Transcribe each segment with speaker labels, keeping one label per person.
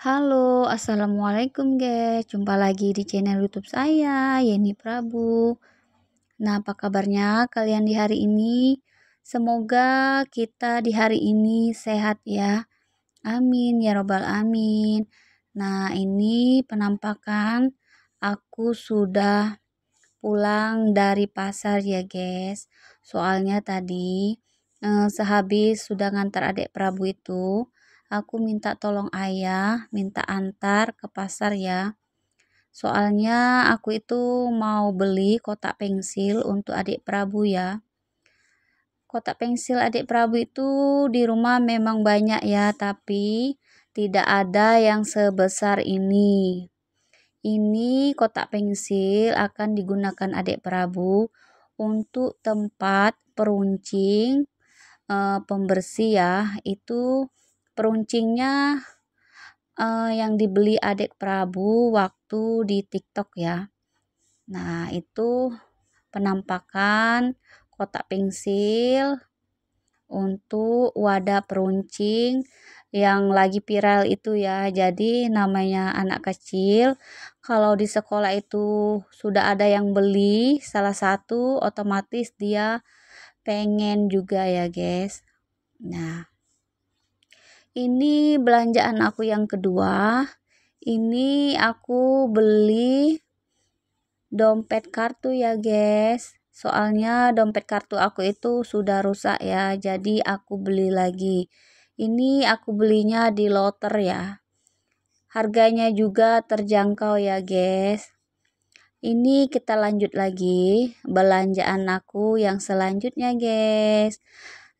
Speaker 1: Halo, Assalamualaikum guys Jumpa lagi di channel youtube saya, Yeni Prabu Nah, apa kabarnya kalian di hari ini? Semoga kita di hari ini sehat ya Amin, ya robbal amin Nah, ini penampakan aku sudah pulang dari pasar ya guys Soalnya tadi eh, sehabis sudah ngantar adik Prabu itu Aku minta tolong ayah, minta antar ke pasar ya. Soalnya aku itu mau beli kotak pensil untuk adik Prabu ya. Kotak pensil adik Prabu itu di rumah memang banyak ya, tapi tidak ada yang sebesar ini. Ini kotak pensil akan digunakan adik Prabu untuk tempat peruncing eh, pembersih ya. Itu peruncingnya uh, yang dibeli adik Prabu waktu di TikTok ya. Nah, itu penampakan kotak pensil untuk wadah peruncing yang lagi viral itu ya. Jadi namanya anak kecil kalau di sekolah itu sudah ada yang beli salah satu otomatis dia pengen juga ya, guys. Nah, ini belanjaan aku yang kedua ini aku beli dompet kartu ya guys soalnya dompet kartu aku itu sudah rusak ya jadi aku beli lagi ini aku belinya di loter ya harganya juga terjangkau ya guys ini kita lanjut lagi belanjaan aku yang selanjutnya guys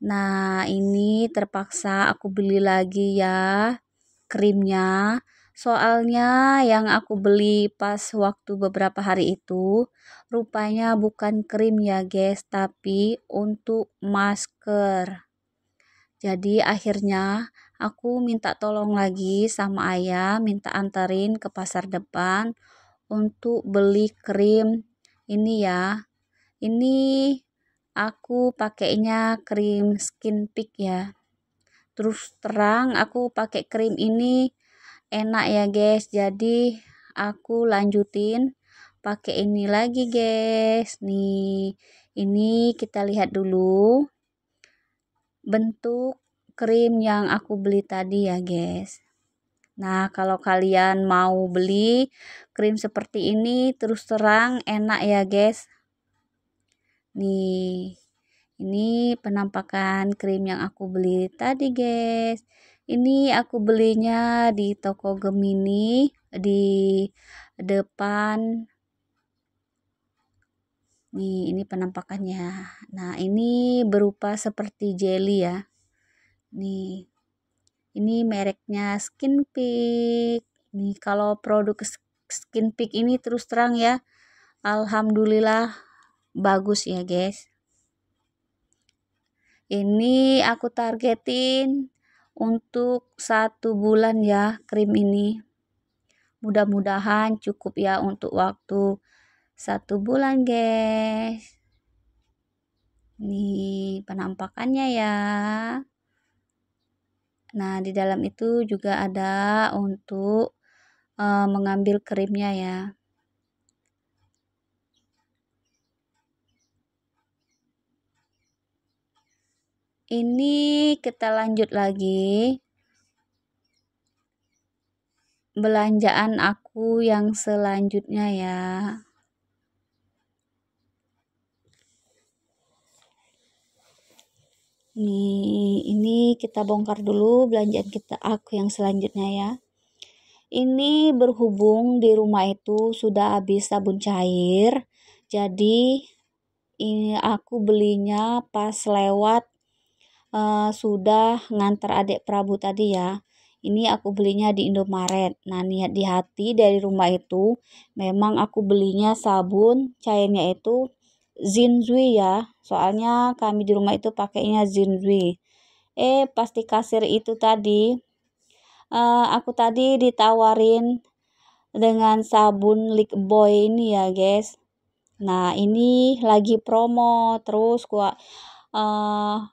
Speaker 1: Nah, ini terpaksa aku beli lagi ya krimnya. Soalnya yang aku beli pas waktu beberapa hari itu rupanya bukan krim ya guys, tapi untuk masker. Jadi akhirnya aku minta tolong lagi sama ayah, minta anterin ke pasar depan untuk beli krim ini ya. Ini aku pakainya krim skin Pick ya terus terang aku pakai krim ini enak ya guys jadi aku lanjutin pakai ini lagi guys nih ini kita lihat dulu bentuk krim yang aku beli tadi ya guys Nah, kalau kalian mau beli krim seperti ini, terus terang enak ya, guys. Nih, ini penampakan krim yang aku beli tadi, guys. Ini aku belinya di toko Gemini di depan. Nih, ini penampakannya. Nah, ini berupa seperti jelly ya. Nih. Ini mereknya Skin Peak. Nih, kalau produk Skin Peak ini terus terang ya, alhamdulillah bagus ya guys ini aku targetin untuk satu bulan ya krim ini mudah-mudahan cukup ya untuk waktu satu bulan guys Ini penampakannya ya nah di dalam itu juga ada untuk uh, mengambil krimnya ya ini kita lanjut lagi belanjaan aku yang selanjutnya ya nih ini kita bongkar dulu belanjaan kita aku yang selanjutnya ya ini berhubung di rumah itu sudah habis sabun cair jadi ini aku belinya pas lewat uh, sudah ngantar adik Prabu tadi ya. Ini aku belinya di Indomaret. Nah, niat di hati dari rumah itu memang aku belinya sabun, cairnya itu Zinzui ya. Soalnya kami di rumah itu pakainya Zinzui. Eh, pasti kasir itu tadi uh, aku tadi ditawarin dengan sabun Lick Boy ini ya, guys. Nah, ini lagi promo terus gua uh,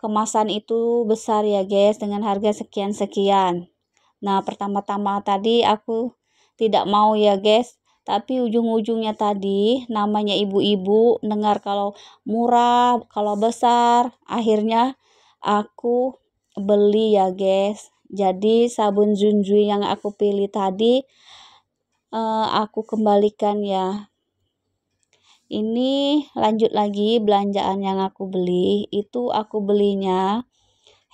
Speaker 1: kemasan itu besar ya guys dengan harga sekian-sekian nah pertama-tama tadi aku tidak mau ya guys tapi ujung-ujungnya tadi namanya ibu-ibu dengar kalau murah, kalau besar, akhirnya aku beli ya guys. Jadi sabun Junjui yang aku pilih tadi uh, aku kembalikan ya ini lanjut lagi belanjaan yang aku beli itu aku belinya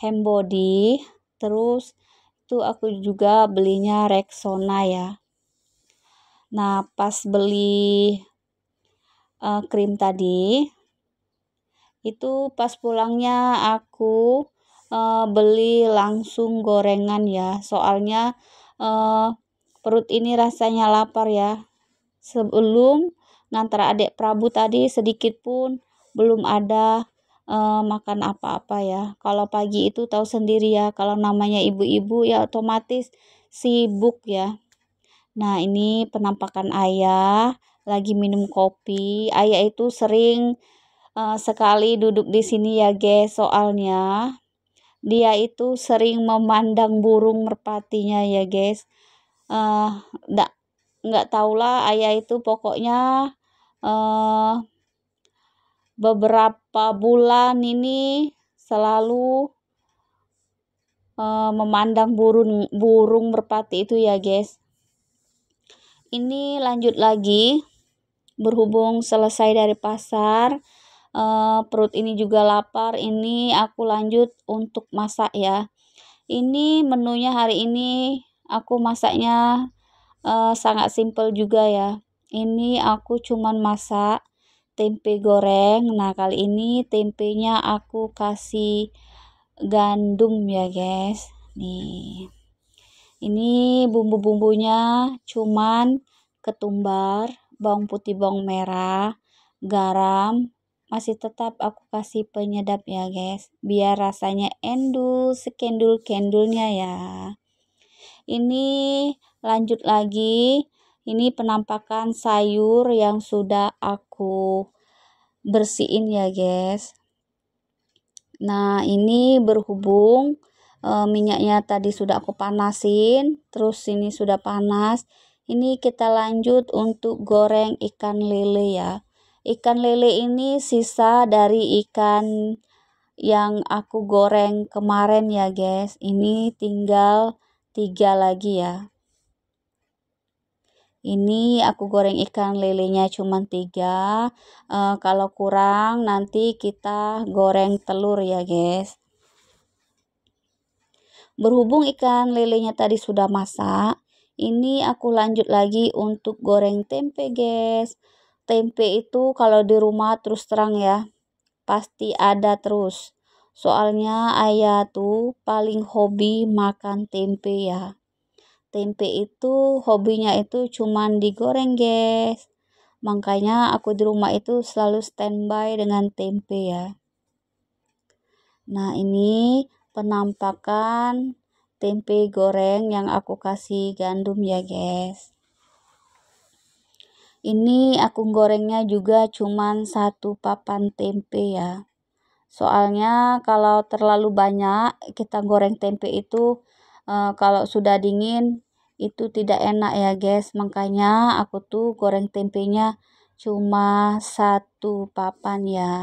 Speaker 1: hem body terus itu aku juga belinya Rexona ya nah pas beli uh, krim tadi itu pas pulangnya aku uh, beli langsung gorengan ya soalnya uh, perut ini rasanya lapar ya sebelum Nah, antara adik Prabu tadi sedikit pun belum ada uh, makan apa-apa ya. Kalau pagi itu tahu sendiri ya, kalau namanya ibu-ibu ya otomatis sibuk ya. Nah, ini penampakan ayah lagi minum kopi. Ayah itu sering uh, sekali duduk di sini ya, guys. Soalnya dia itu sering memandang burung merpatinya ya, guys. Eh, uh, nggak tahulah ayah itu pokoknya uh, beberapa bulan ini selalu uh, memandang burung burung merpati itu ya guys. Ini lanjut lagi berhubung selesai dari pasar uh, perut ini juga lapar ini aku lanjut untuk masak ya ini menunya hari ini aku masaknya uh, sangat simple juga ya ini aku cuman masak tempe goreng nah kali ini tempenya aku kasih gandum ya guys nih ini bumbu-bumbunya cuman ketumbar bawang putih bawang merah garam masih tetap aku kasih penyedap ya guys biar rasanya endul sekendul-kendulnya ya ini lanjut lagi ini penampakan sayur yang sudah aku bersihin ya guys. Nah ini berhubung e, minyaknya tadi sudah aku panasin. Terus ini sudah panas. Ini kita lanjut untuk goreng ikan lele ya. Ikan lele ini sisa dari ikan yang aku goreng kemarin ya guys. Ini tinggal tiga lagi ya ini aku goreng ikan lelenya cuma tiga e, kalau kurang nanti kita goreng telur ya guys berhubung ikan lelenya tadi sudah masak ini aku lanjut lagi untuk goreng tempe guys tempe itu kalau di rumah terus terang ya pasti ada terus soalnya ayah tuh paling hobi makan tempe ya tempe itu hobinya itu cuman digoreng guys makanya aku di rumah itu selalu standby dengan tempe ya nah ini penampakan tempe goreng yang aku kasih gandum ya guys ini aku gorengnya juga cuman satu papan tempe ya soalnya kalau terlalu banyak kita goreng tempe itu uh, kalau sudah dingin itu tidak enak ya guys makanya aku tuh goreng tempenya cuma satu papan ya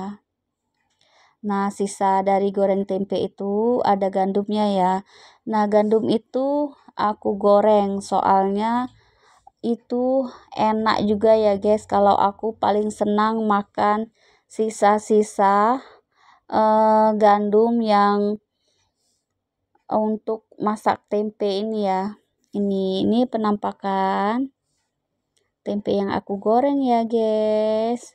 Speaker 1: nah sisa dari goreng tempe itu ada gandumnya ya nah gandum itu aku goreng soalnya itu enak juga ya guys kalau aku paling senang makan sisa-sisa uh, gandum yang untuk masak tempe ini ya ini ini penampakan tempe yang aku goreng ya guys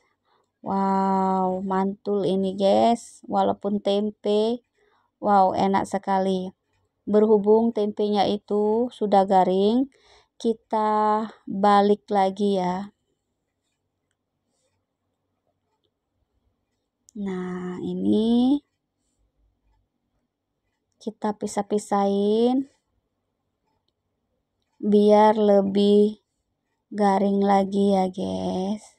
Speaker 1: wow mantul ini guys walaupun tempe wow enak sekali berhubung tempenya itu sudah garing kita balik lagi ya nah ini kita pisah-pisahin biar lebih garing lagi ya guys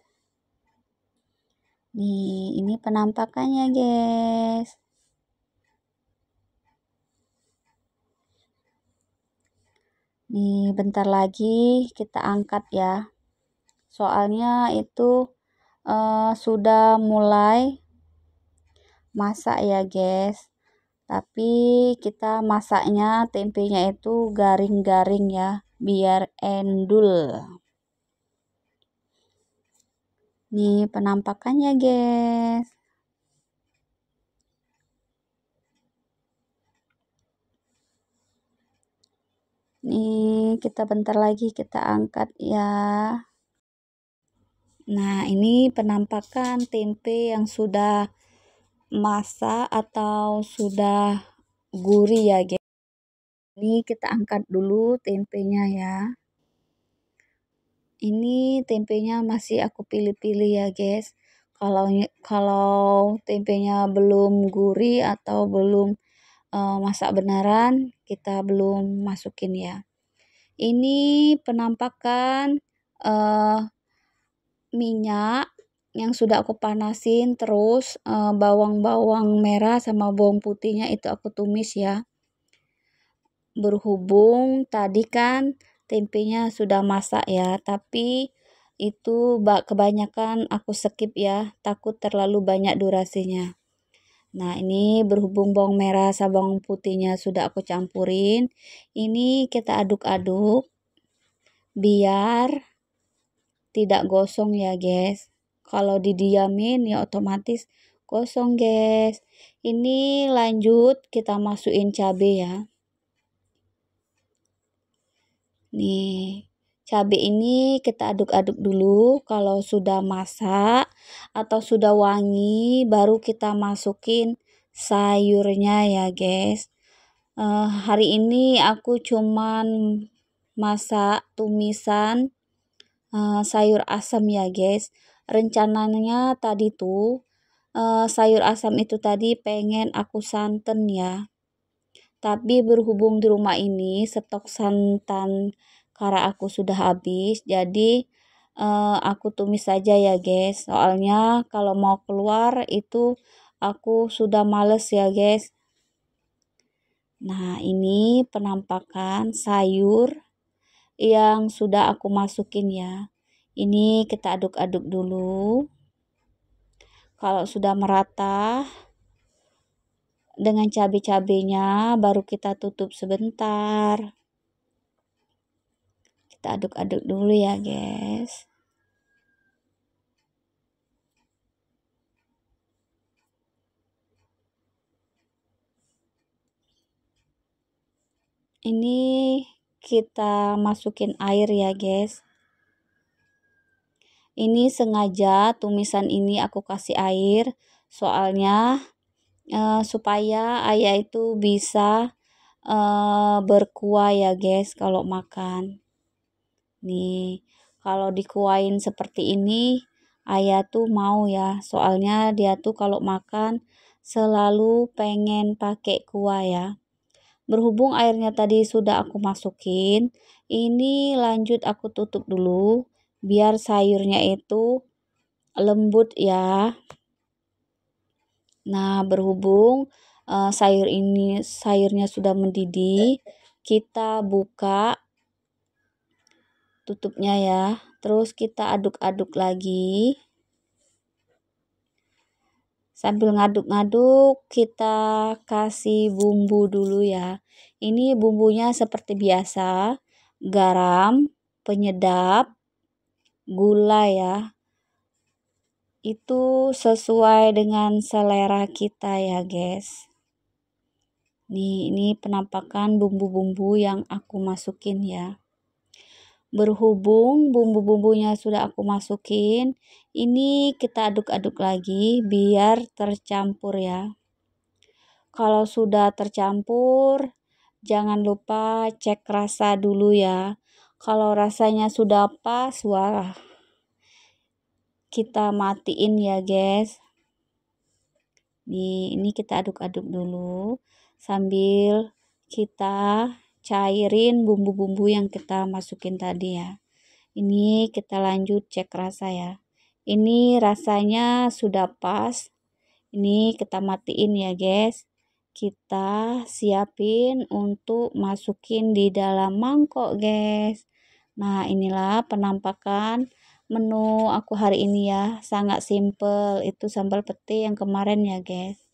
Speaker 1: nih ini penampakannya guys nih bentar lagi kita angkat ya soalnya itu uh, sudah mulai masak ya guys tapi kita masaknya tempenya itu garing-garing ya biar endul ini penampakannya guys nih kita bentar lagi kita angkat ya nah ini penampakan tempe yang sudah masa atau sudah gurih ya guys. Ini kita angkat dulu tempenya ya. Ini tempenya masih aku pilih-pilih ya guys. Kalau kalau tempenya belum gurih atau belum uh, masak benaran, kita belum masukin ya. Ini penampakan uh, minyak yang sudah aku panasin terus eh, bawang-bawang merah sama bawang putihnya itu aku tumis ya berhubung tadi kan tempenya sudah masak ya tapi itu kebanyakan aku skip ya takut terlalu banyak durasinya nah ini berhubung bawang merah sama bawang putihnya sudah aku campurin ini kita aduk-aduk biar tidak gosong ya guys kalau didiamin ya otomatis kosong guys. Ini lanjut kita masukin cabe ya. Nih, cabe ini kita aduk-aduk dulu. Kalau sudah masak atau sudah wangi baru kita masukin sayurnya ya guys. Uh, hari ini aku cuman masak tumisan uh, sayur asam ya guys rencananya tadi tuh uh, sayur asam itu tadi pengen aku santen ya. Tapi berhubung di rumah ini stok santan karena aku sudah habis, jadi uh, aku tumis saja ya guys. Soalnya kalau mau keluar itu aku sudah males ya guys. Nah ini penampakan sayur yang sudah aku masukin ya. Ini kita aduk-aduk dulu. Kalau sudah merata dengan cabai-cabainya baru kita tutup sebentar. Kita aduk-aduk dulu ya, guys. ini kita masukin air ya guys ini sengaja tumisan ini aku kasih air soalnya eh, supaya ayah itu bisa eh, berkuah ya guys kalau makan. Nih, kalau dikuain seperti ini ayah tuh mau ya. Soalnya dia tuh kalau makan selalu pengen pakai kuah ya. Berhubung airnya tadi sudah aku masukin, ini lanjut aku tutup dulu biar sayurnya itu lembut ya. Nah, berhubung uh, sayur ini sayurnya sudah mendidih, kita buka tutupnya ya. Terus kita aduk-aduk lagi. Sambil ngaduk-ngaduk, kita kasih bumbu dulu ya. Ini bumbunya seperti biasa, garam, penyedap, gula ya itu sesuai dengan selera kita ya guys nih ini penampakan bumbu-bumbu yang aku masukin ya berhubung bumbu-bumbunya sudah aku masukin ini kita aduk-aduk lagi biar tercampur ya kalau sudah tercampur jangan lupa cek rasa dulu ya kalau rasanya sudah pas, wah kita matiin ya guys. Di ini kita aduk-aduk dulu sambil kita cairin bumbu-bumbu yang kita masukin tadi ya. Ini kita lanjut cek rasa ya. Ini rasanya sudah pas. Ini kita matiin ya guys kita siapin untuk masukin di dalam mangkok guys nah inilah penampakan menu aku hari ini ya sangat simple itu sambal pete yang kemarin ya guys